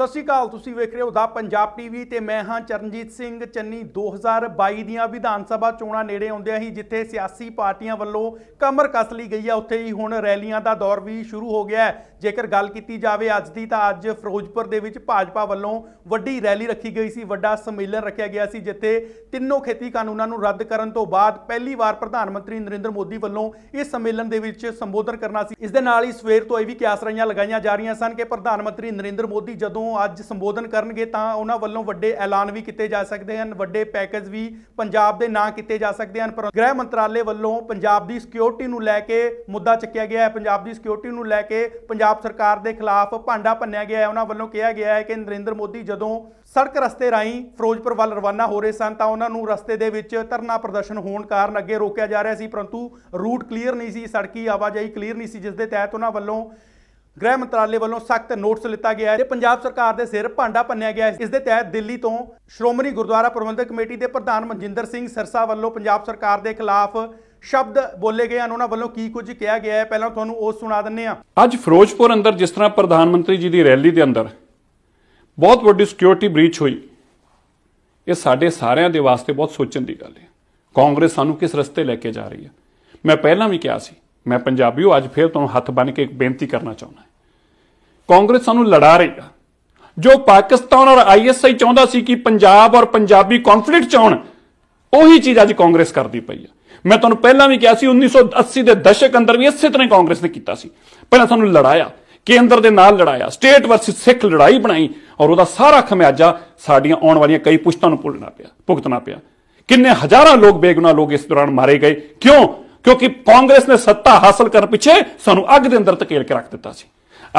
ਸਤਿ ਸ਼੍ਰੀ ਅਕਾਲ ਤੁਸੀਂ ਵੇਖ ਰਹੇ ਹੋ ਦਾ ਪੰਜਾਬ ਟੀਵੀ ਤੇ ਮੈਂ ਹਾਂ ਚਰਨਜੀਤ ਸਿੰਘ ਚੰਨੀ 2022 ਦੀਆਂ ਵਿਧਾਨ ਸਭਾ ਚੋਣਾਂ ਨੇੜੇ ਆਉਂਦਿਆਂ ਹੀ ਜਿੱਥੇ ਸਿਆਸੀ ਪਾਰਟੀਆਂ ਵੱਲੋਂ ਕਮਰ ਕੱਸ ਲਈ ਗਈ ਹੈ ਉੱਥੇ ਹੀ ਹੁਣ ਰੈਲੀਆਂ ਦਾ ਦੌਰ ਵੀ ਸ਼ੁਰੂ ਹੋ ਗਿਆ ਹੈ ਜੇਕਰ ਗੱਲ ਕੀਤੀ ਜਾਵੇ ਅੱਜ ਦੀ ਤਾਂ ਅੱਜ ਫਿਰੋਜ਼ਪੁਰ ਦੇ ਵਿੱਚ ਭਾਜਪਾ ਵੱਲੋਂ ਵੱਡੀ ਰੈਲੀ ਰੱਖੀ ਗਈ ਸੀ ਵੱਡਾ ਸੰਮੇਲਨ ਰੱਖਿਆ ਗਿਆ ਸੀ ਜਿੱਥੇ ਤਿੰਨੋਂ ਖੇਤੀ ਕਾਨੂੰਨਾਂ ਨੂੰ ਰੱਦ ਕਰਨ ਤੋਂ ਬਾਅਦ ਪਹਿਲੀ ਵਾਰ ਪ੍ਰਧਾਨ ਮੰਤਰੀ ਨਰਿੰਦਰ ਮੋਦੀ ਵੱਲੋਂ ਇਸ ਸੰਮੇਲਨ ਦੇ ਵਿੱਚ ਸੰਬੋਧਨ ਕਰਨਾ ਸੀ ਇਸ ਦੇ ਨਾਲ ਹੀ ਸਵੇਰ ਤੋਂ ਇਹ ਵੀ ਕਿਆਸ ਰਾਈਆਂ ਲਗਾਈਆਂ ਜਾ ਰਹੀਆਂ ਸਨ ਕਿ ਪ੍ਰਧਾਨ ਮੰਤਰੀ ਨਰਿੰਦਰ ਮੋਦੀ ਜਦੋਂ ਵੱਲੋਂ ਅੱਜ ਸੰਬੋਧਨ ਕਰਨਗੇ ਤਾਂ ਉਹਨਾਂ ਵੱਲੋਂ ਵੱਡੇ ਐਲਾਨ ਵੀ ਕੀਤੇ ਜਾ ਸਕਦੇ ਹਨ ਵੱਡੇ ਪੈਕੇਜ ਵੀ ਪੰਜਾਬ ਦੇ ਨਾਂ ਕੀਤੇ ਜਾ ਸਕਦੇ ਹਨ ਪਰ ਗ੍ਰਹਿ ਮੰਤਰਾਲੇ ਵੱਲੋਂ ਪੰਜਾਬ ਦੀ ਸਿਕਿਉਰਿਟੀ ਨੂੰ ਲੈ ਕੇ ਮੁੱਦਾ ਚੱਕਿਆ ਗਿਆ ਹੈ ਪੰਜਾਬ ਦੀ ਸਿਕਿਉਰਿਟੀ ਨੂੰ ਲੈ ਕੇ ਪੰਜਾਬ ਸਰਕਾਰ ਦੇ ਖਿਲਾਫ ਭਾਂਡਾ ਭੰਨਿਆ ਗਿਆ ਹੈ ਉਹਨਾਂ ਵੱਲੋਂ ਕਿਹਾ ਗਿਆ ਹੈ ਕਿ ਨਰਿੰਦਰ ਮੋਦੀ ਜਦੋਂ ਸੜਕ ਰਸਤੇ ਰਾਹੀਂ ਫਿਰੋਜ਼ਪੁਰ ਵੱਲ ਰਵਾਨਾ ਹੋ ਰਹੇ ਸਨ ਤਾਂ ਉਹਨਾਂ ਨੂੰ ਰਸਤੇ ਦੇ ਵਿੱਚ ਧਰਨਾ ਪ੍ਰਦਰਸ਼ਨ ਹੋਣ ਕਾਰਨ ਅੱਗੇ ਰੋਕਿਆ ਜਾ ਰਿਹਾ ਸੀ ਪਰੰਤੂ ਰੂਟ ਕਲੀਅਰ ਨਹੀਂ ਸੀ ਸੜਕੀ ਆਵਾਜਾਈ ਕਲੀਅਰ ਨਹੀਂ ਸੀ ਜਿਸ ਦੇ ਤਹਿਤ ਉਹਨਾਂ ਵੱਲੋਂ ਗ੍ਰਹਿ ਮੰਤਰਾਲੇ ਵੱਲੋਂ ਸਖਤ ਨੋਟਿਸ ਲਿੱਤਾ ਗਿਆ ਹੈ ਤੇ ਪੰਜਾਬ ਸਰਕਾਰ ਦੇ ਸਿਰ ਭਾਂਡਾ ਪੰਨਿਆ ਗਿਆ ਹੈ ਇਸ ਦੇ ਤਹਿਤ ਦਿੱਲੀ ਤੋਂ ਸ਼੍ਰੋਮਣੀ ਗੁਰਦੁਆਰਾ ਪ੍ਰਬੰਧਕ ਕਮੇਟੀ ਦੇ ਪ੍ਰਧਾਨ ਮਨਜਿੰਦਰ ਸਿੰਘ ਸਰਸਾ ਵੱਲੋਂ ਪੰਜਾਬ ਸਰਕਾਰ ਦੇ ਖਿਲਾਫ ਸ਼ਬਦ ਬੋਲੇ ਗਏ ਹਨ ਉਹਨਾਂ ਵੱਲੋਂ ਕੀ ਕੁਝ ਕਿਹਾ ਗਿਆ ਹੈ ਪਹਿਲਾਂ ਤੁਹਾਨੂੰ ਉਹ ਸੁਣਾ ਦਿੰਨੇ ਆ ਅੱਜ ਫਿਰੋਜ਼ਪੁਰ ਅੰਦਰ ਜਿਸ ਤਰ੍ਹਾਂ ਪ੍ਰਧਾਨ ਮੰਤਰੀ ਜੀ ਦੀ ਰੈਲੀ ਦੇ ਅੰਦਰ ਬਹੁਤ ਵੱਡੀ ਸਿਕਿਉਰਿਟੀ ਬ੍ਰੀਚ ਹੋਈ ਇਹ ਸਾਡੇ ਸਾਰਿਆਂ ਦੇ ਵਾਸਤੇ ਬਹੁਤ ਸੋਚਣ ਦੀ ਗੱਲ ਹੈ ਕਾਂਗਰਸ ਸਾਨੂੰ ਕਿਸ ਰਸਤੇ ਲੈ ਕੇ ਜਾ ਰਹੀ ਹੈ ਮੈਂ ਪਹਿਲਾਂ ਵੀ ਕਿਹਾ ਸੀ ਮੈਂ ਪੰਜਾਬੀਓ ਅੱਜ ਫੇਰ ਤੁਹਾਨੂੰ ਹੱਥ ਬੰਨ ਕੇ ਇੱਕ ਬੇਨਤੀ ਕਰਨਾ ਚਾਹੁੰਦਾ ਕਾਂਗਰਸ ਸਾਨੂੰ ਲੜਾ ਰਹੀ ਆ ਜੋ ਪਾਕਿਸਤਾਨ ਔਰ ਆਈਐਸਆਈ ਚਾਹੁੰਦਾ ਸੀ ਕਿ ਪੰਜਾਬ ਔਰ ਪੰਜਾਬੀ ਕਨਫਲਿਕਟ ਚ ਆਉਣ ਉਹੀ ਚੀਜ਼ ਅੱਜ ਕਾਂਗਰਸ ਕਰਦੀ ਪਈ ਆ ਮੈਂ ਤੁਹਾਨੂੰ ਪਹਿਲਾਂ ਵੀ ਕਿਹਾ ਸੀ 1980 ਦੇ ਦਸ਼ਕ ਅੰਦਰ ਵੀ ਇਸੇ ਤਰ੍ਹਾਂ ਕਾਂਗਰਸ ਨੇ ਕੀਤਾ ਸੀ ਪਹਿਲਾਂ ਸਾਨੂੰ ਲੜਾਇਆ ਕੇਂਦਰ ਦੇ ਨਾਲ ਲੜਾਇਆ ਸਟੇਟ ਵਰਸਸ ਸਿੱਖ ਲੜਾਈ ਬਣਾਈ ਔਰ ਉਹਦਾ ਸਾਰਾ ਖਮਿਆਜਾ ਸਾਡੀਆਂ ਆਉਣ ਵਾਲੀਆਂ ਕਈ ਪੁਸ਼ਤਾਂ ਨੂੰ ਭੁਗਤਣਾ ਪਿਆ ਭੁਗਤਣਾ ਪਿਆ ਕਿੰਨੇ ਹਜ਼ਾਰਾਂ ਲੋਕ ਬੇਗੁਨਾਹ ਲੋਕ ਇਸ ਦੌਰਾਨ ਮਾਰੇ ਗਏ ਕਿਉਂ ਕਿਉਂਕਿ ਕਾਂਗਰਸ ਨੇ ਸੱਤਾ ਹਾਸਲ ਕਰਨ ਪਿੱਛੇ ਸਾਨੂੰ ਅੱਗ ਦੇ ਅੰਦਰ ਧਕੇਲ ਕੇ ਰੱਖ ਦਿੱਤਾ ਸੀ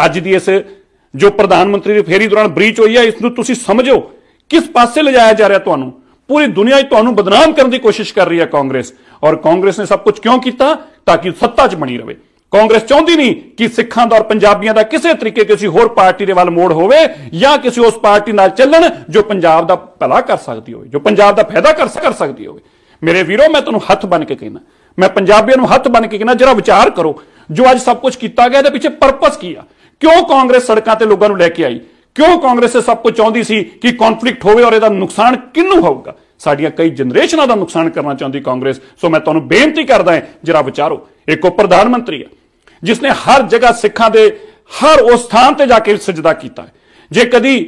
ਅੱਜ ਦੀ ਇਸ ਜੋ ਪ੍ਰਧਾਨ ਮੰਤਰੀ ਦੀ ਫੇਰੀ ਦੌਰਾਨ ਬ੍ਰੀਚ ਹੋਈ ਹੈ ਇਸ ਨੂੰ ਤੁਸੀਂ ਸਮਝੋ ਕਿਸ ਪਾਸੇ ਲਿਜਾਇਆ ਜਾ ਰਿਹਾ ਤੁਹਾਨੂੰ ਪੂਰੀ ਦੁਨੀਆ ਹੀ ਤੁਹਾਨੂੰ ਬਦਨਾਮ ਕਰਨ ਦੀ ਕੋਸ਼ਿਸ਼ ਕਰ ਰਹੀ ਹੈ ਕਾਂਗਰਸ ਔਰ ਕਾਂਗਰਸ ਨੇ ਸਭ ਕੁਝ ਕਿਉਂ ਕੀਤਾ ਤਾਂ ਕਿ ਸੱਤਾ 'ਚ ਬਣੀ ਰਹੇ ਕਾਂਗਰਸ ਚਾਹੁੰਦੀ ਨਹੀਂ ਕਿ ਸਿੱਖਾਂ ਦਾ ਔਰ ਪੰਜਾਬੀਆਂ ਦਾ ਕਿਸੇ ਤਰੀਕੇ ਕਿਸੇ ਹੋਰ ਪਾਰਟੀ ਦੇ ਵੱਲ ਮੋੜ ਹੋਵੇ ਜਾਂ ਕਿਸੇ ਉਸ ਪਾਰਟੀ ਨਾਲ ਚੱਲਣ ਜੋ ਪੰਜਾਬ ਦਾ ਭਲਾ ਕਰ ਸਕਦੀ ਹੋਵੇ ਜੋ ਪੰਜਾਬ ਦਾ ਫਾਇਦਾ ਕਰ ਸਕਦੀ ਹੋਵੇ ਮੇਰੇ ਵੀਰੋ ਮੈਂ ਤੁਹਾਨੂੰ ਹੱਥ ਬੰਨ ਕੇ ਕਹਿੰਦਾ ਮੈਂ ਪੰਜਾਬੀਆਂ ਨੂੰ ਹੱਥ ਬੰਨ ਕੇ ਕਹਿੰਦਾ ਜਰਾ ਵਿਚਾਰ ਕਰੋ ਜੋ ਅੱਜ ਸਭ ਕੁਝ ਕੀਤਾ ਗਿਆ ਇਹਦੇ ਪਿੱਛੇ ਪਰਪਸ ਕੀ ਆ ਕਿਉਂ ਕਾਂਗਰਸ ਸੜਕਾਂ ਤੇ ਲੋਕਾਂ ਨੂੰ ਲੈ ਕੇ ਆਈ ਕਿਉਂ ਕਾਂਗਰਸ ਸਭ ਕੁਝ ਚਾਹੁੰਦੀ ਸੀ ਕਿ ਕਨਫਲਿਕਟ ਹੋਵੇ ਔਰ ਇਹਦਾ ਨੁਕਸਾਨ ਕਿੰਨੂੰ ਹੋਊਗਾ ਸਾਡੀਆਂ ਕਈ ਜਨਰੇਸ਼ਨਾਂ ਦਾ ਨੁਕਸਾਨ ਕਰਨਾ ਚਾਹੁੰਦੀ ਕਾਂਗਰਸ ਸੋ ਮੈਂ ਤੁਹਾਨੂੰ ਬੇਨਤੀ ਕਰਦਾ ਹਾਂ ਜਰਾ ਵਿਚਾਰੋ ਇੱਕ ਉਹ ਪ੍ਰਧਾਨ ਮੰਤਰੀ ਹੈ ਜਿਸਨੇ ਹਰ ਜਗ੍ਹਾ ਸਿੱਖਾਂ ਦੇ ਹਰ ਉਸ ਥਾਂ ਤੇ ਜਾ ਕੇ ਸਜਦਾ ਕੀਤਾ ਜੇ ਕਦੀ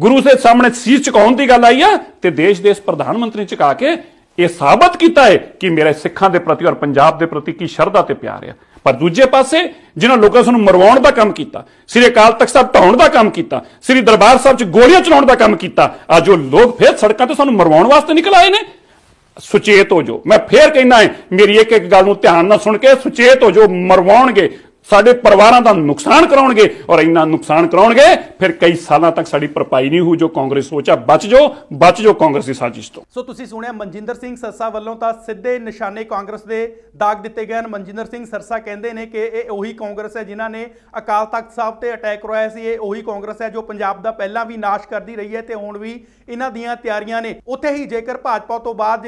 ਗੁਰੂ ਦੇ ਸਾਹਮਣੇ ਸੀਸ ਝੁਕਾਉਣ ਦੀ ਗੱਲ ਆਈ ਆ ਤੇ ਦੇਸ਼ ਦੇਸ਼ ਪ੍ਰਧਾਨ ਮੰਤਰੀ ਝੁਕਾ ਕੇ ਇਹ ਸਾਬਤ ਕੀਤਾ ਹੈ ਕਿ ਮੇਰੇ ਸਿੱਖਾਂ ਦੇ ਪ੍ਰਤੀ ਔਰ ਪੰਜਾਬ ਦੇ ਪ੍ਰਤੀ ਕੀ ਸ਼ਰਧਾ ਤੇ ਪਿਆਰ ਹੈ ਪਰ ਦੂਜੇ ਪਾਸੇ ਜਿਨ੍ਹਾਂ ਲੋਕਾਂ ਨੂੰ ਮਰਵਾਉਣ ਦਾ ਕੰਮ ਕੀਤਾ ਸ੍ਰੀ ਅਕਾਲ ਤਖਤ ਸਾਹਿਬ ਢਾਉਣ ਦਾ ਕੰਮ ਕੀਤਾ ਸ੍ਰੀ ਦਰਬਾਰ ਸਾਹਿਬ 'ਚ ਗੋਲੀਆਂ ਚਲਾਉਣ ਦਾ ਕੰਮ ਕੀਤਾ ਆ ਜੋ ਲੋਕ ਫੇਰ ਸੜਕਾਂ ਤੇ ਸਾਨੂੰ ਮਰਵਾਉਣ ਵਾਸਤੇ ਨਿਕਲ ਆਏ ਨੇ ਸੁਚੇਤ ਹੋ ਜੋ ਮੈਂ ਫੇਰ ਕਹਿਣਾ ਹੈ ਮੇਰੀ ਇੱਕ ਇੱਕ ਗੱਲ ਨੂੰ ਧਿਆਨ ਨਾਲ ਸੁਣ ਕੇ ਸੁਚੇਤ ਹੋ ਜੋ ਮਰਵਾਉਣਗੇ ਸਾਡੇ ਪਰਿਵਾਰਾਂ ਦਾ ਨੁਕਸਾਨ ਕਰਾਉਣਗੇ ਔਰ ਇੰਨਾ ਨੁਕਸਾਨ ਕਰਾਉਣਗੇ ਫਿਰ ਕਈ ਸਾਲਾਂ ਤੱਕ ਸਾਡੀ ਪਰਪਾਈ ਨਹੀਂ ਹੋਊ ਜੋ ਕਾਂਗਰਸ ਸੋਚਾ ਬਚ ਜੋ ਬਚ ਜੋ ਕਾਂਗਰਸ ਦੀ ਸਾਜ਼ਿਸ਼ ਤੋਂ ਸੋ ਤੁਸੀਂ ਸੁਣਿਆ ਮਨਜਿੰਦਰ ਸਿੰਘ ਸਰਸਾ ਵੱਲੋਂ ਤਾਂ ਸਿੱਧੇ ਨਿਸ਼ਾਨੇ ਕਾਂਗਰਸ ਦੇ ਦਾਗ ਦਿੱਤੇ ਗਏ ਹਨ ਮਨਜਿੰਦਰ ਸਿੰਘ ਸਰਸਾ ਕਹਿੰਦੇ ਨੇ ਕਿ ਇਹ ਉਹੀ ਕਾਂਗਰਸ ਹੈ ਜਿਨ੍ਹਾਂ ਨੇ ਅਕਾਲ ਤਖਤ ਸਾਹਿਬ ਤੇ ਅਟੈਕ ਕਰਾਇਆ ਸੀ ਇਹ ਉਹੀ ਕਾਂਗਰਸ ਹੈ ਜੋ ਪੰਜਾਬ ਦਾ ਪਹਿਲਾਂ ਵੀ ਨਾਸ਼ ਕਰਦੀ ਰਹੀ ਹੈ ਤੇ ਹੁਣ ਵੀ ਇਹਨਾਂ ਦੀਆਂ ਤਿਆਰੀਆਂ ਨੇ ਉੱਥੇ ਹੀ ਜੇਕਰ ਭਾਜਪਾ ਤੋਂ ਬਾਅਦ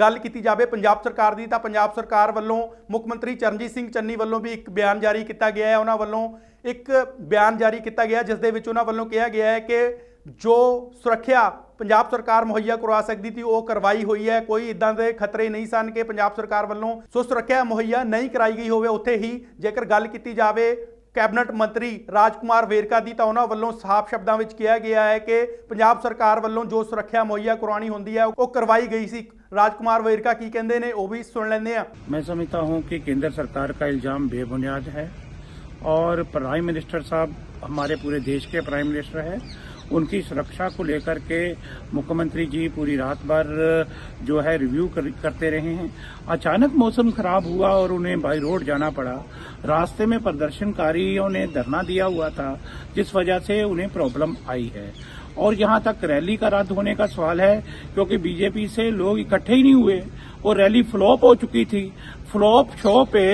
ਗੱਲ ਕੀਤੀ ਜਾਵੇ ਪੰਜਾਬ ਸਰਕਾਰ ਦੀ ਤਾਂ ਪੰਜਾਬ ਸਰਕਾਰ ਵੱਲੋਂ ਮੁੱਖ ਮੰਤਰੀ ਚਰਨਜੀਤ ਸਿੰਘ ਚੰਨੀ ਵੱਲੋਂ ਵੀ ਇੱਕ ਬਿਆਨ ਜਾਰੀ ਕੀਤਾ ਗਿਆ ਹੈ ਉਹਨਾਂ ਵੱਲੋਂ ਇੱਕ ਬਿਆਨ ਜਾਰੀ ਕੀਤਾ ਗਿਆ ਜਿਸ ਦੇ ਵਿੱਚ ਉਹਨਾਂ ਵੱਲੋਂ ਕਿਹਾ ਗਿਆ ਹੈ ਕਿ ਜੋ ਸੁਰੱਖਿਆ ਪੰਜਾਬ ਸਰਕਾਰ ਮੁਹੱਈਆ ਕਰਵਾ ਸਕਦੀ ਸੀ ਉਹ ਕਰਵਾਈ ਹੋਈ ਹੈ ਕੋਈ ਇਦਾਂ ਦੇ ਖਤਰੇ ਨਹੀਂ ਸਨ ਕਿ ਪੰਜਾਬ ਸਰਕਾਰ ਵੱਲੋਂ ਸੋ ਸੁਰੱਖਿਆ ਮੁਹੱਈਆ ਨਹੀਂ ਕਰਾਈ ਗਈ ਹੋਵੇ ਉੱਥੇ ਹੀ ਜੇਕਰ ਗੱਲ ਕੀਤੀ ਜਾਵੇ कैबिनेट मंत्री राजकुमार वेरका की तो उन्होंने वालों साफ शब्दों में किया गया है कि पंजाब सरकार वालों जो सुरक्षा मुहैया ਕਰਾਉਣੀ होंगी है ਉਹ करवाई गई सी राजकुमार वेरका की कहें ने वह भी सुन लेंगे मैं समझता हूँ कि केंद्र सरकार का इल्जाम बेबुनियाद है और प्राइम मिनिस्टर साहब हमारे पूरे देश के प्राइम मिनिस्टर हैं उनकी सुरक्षा को लेकर के मुख्यमंत्री जी पूरी रात भर जो है रिव्यू कर, करते रहे हैं अचानक मौसम खराब हुआ और उन्हें बाई रोड जाना पड़ा रास्ते में प्रदर्शनकारियों ने धरना दिया हुआ था जिस वजह से उन्हें प्रॉब्लम आई है और यहां तक रैली का रद्द होने का सवाल है क्योंकि बीजेपी से लोग इकट्ठे ही नहीं हुए वो रैली फ्लॉप हो चुकी थी फ्लॉप शो पे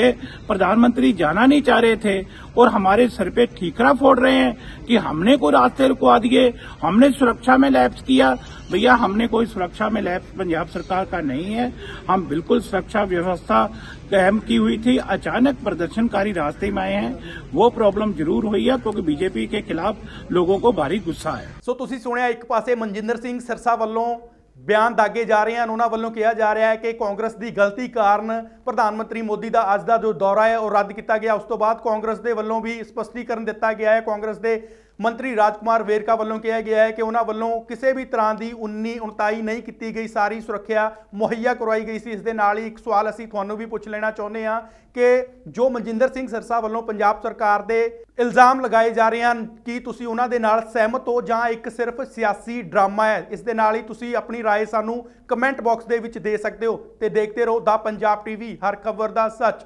प्रधानमंत्री जाना नहीं चाह रहे थे और हमारे सर पे ठीकरा फोड़ रहे हैं कि हमने कोई रास्ते रुकवा दिए हमने सुरक्षा में लैप्स किया भैया हमने कोई सुरक्षा में लैप्स पंजाब सरकार का नहीं है हम बिल्कुल सुरक्षा व्यवस्था कायम की हुई थी अचानक प्रदर्शनकारी रास्ते में आए हैं वो प्रॉब्लम जरूर हुई है क्योंकि बीजेपी के खिलाफ लोगों को भारी गुस्सा है सो तुम ਸੁਣਿਆ एक पास मनजिंदर सिंह ਸਰਸਾ वालों ਬਿਆਨ ਦਾਗੇ ਜਾ ਰਹੇ ਹਨ ਉਹਨਾਂ ਵੱਲੋਂ ਕਿਹਾ ਜਾ ਰਿਹਾ ਹੈ ਕਿ ਕਾਂਗਰਸ ਦੀ ਗਲਤੀ ਕਾਰਨ ਪ੍ਰਧਾਨ ਮੰਤਰੀ ਮੋਦੀ ਦਾ ਅੱਜ ਦਾ ਜੋ ਦੌਰਾ ਹੈ ਉਹ ਰੱਦ ਕੀਤਾ ਗਿਆ ਉਸ ਤੋਂ ਬਾਅਦ ਕਾਂਗਰਸ ਦੇ ਵੱਲੋਂ ਵੀ ਸਪਸ਼ਟੀਕਰਨ ਦਿੱਤਾ ਗਿਆ ਹੈ ਕਾਂਗਰਸ ਦੇ ਮੰਤਰੀ ਰਾਜਕੁਮਾਰ ਵੇਰਕਾ ਵੱਲੋਂ ਕਿਹਾ ਗਿਆ ਹੈ ਕਿ ਉਹਨਾਂ ਵੱਲੋਂ ਕਿਸੇ ਵੀ ਤਰ੍ਹਾਂ ਦੀ 19 ਨਹੀਂ ਕੀਤੀ ਗਈ ਸਾਰੀ ਸੁਰੱਖਿਆ ਮੁਹੱਈਆ ਕਰਵਾਈ ਗਈ ਸੀ ਇਸ ਦੇ ਨਾਲ ਹੀ ਇੱਕ ਸਵਾਲ ਅਸੀਂ ਤੁਹਾਨੂੰ ਵੀ ਪੁੱਛ ਲੈਣਾ ਚਾਹੁੰਦੇ ਹਾਂ ਕਿ ਜੋ ਮਨਜਿੰਦਰ ਸਿੰਘ ਸਰਸਾ ਵੱਲੋਂ ਪੰਜਾਬ ਸਰਕਾਰ ਦੇ ਇਲਜ਼ਾਮ ਲਗਾਏ ਜਾ ਰਹੇ ਹਨ ਕਿ ਤੁਸੀਂ ਉਹਨਾਂ ਦੇ ਨਾਲ ਸਹਿਮਤ ਹੋ ਜਾਂ ਇੱਕ ਸਿਰਫ ਸਿਆਸੀ ਡਰਾਮਾ ਹੈ ਇਸ ਦੇ ਨਾਲ ਹੀ ਤੁਸੀਂ ਆਪਣੀ رائے ਸਾਨੂੰ ਕਮੈਂਟ ਬਾਕਸ ਦੇ ਵਿੱਚ ਦੇ ਸਕਦੇ ਹੋ ਤੇ ਦੇਖਦੇ ਰਹੋ ਦਾ ਪੰਜਾਬ ਟੀਵੀ ਹਰ ਖਬਰ ਦਾ ਸੱਚ